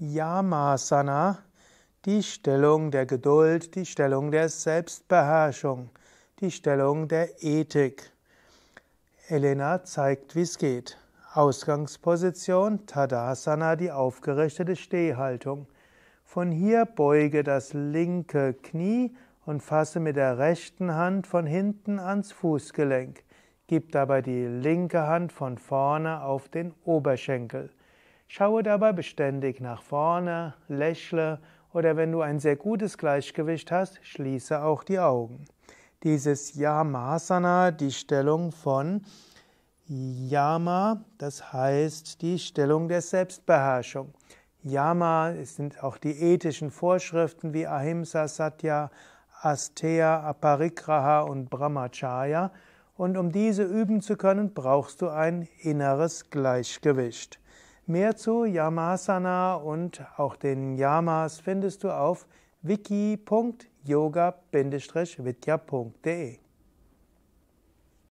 Yamasana, die Stellung der Geduld, die Stellung der Selbstbeherrschung, die Stellung der Ethik. Elena zeigt, wie es geht. Ausgangsposition Tadasana, die aufgerichtete Stehhaltung. Von hier beuge das linke Knie und fasse mit der rechten Hand von hinten ans Fußgelenk. Gib dabei die linke Hand von vorne auf den Oberschenkel. Schaue dabei beständig nach vorne, lächle oder wenn du ein sehr gutes Gleichgewicht hast, schließe auch die Augen. Dieses Yamasana, die Stellung von Yama, das heißt die Stellung der Selbstbeherrschung. Yama sind auch die ethischen Vorschriften wie Ahimsa, Satya, Asteya, Aparigraha und Brahmacharya. Und um diese üben zu können, brauchst du ein inneres Gleichgewicht. Mehr zu Yamasana und auch den Yamas findest du auf wiki.yoga-vidya.de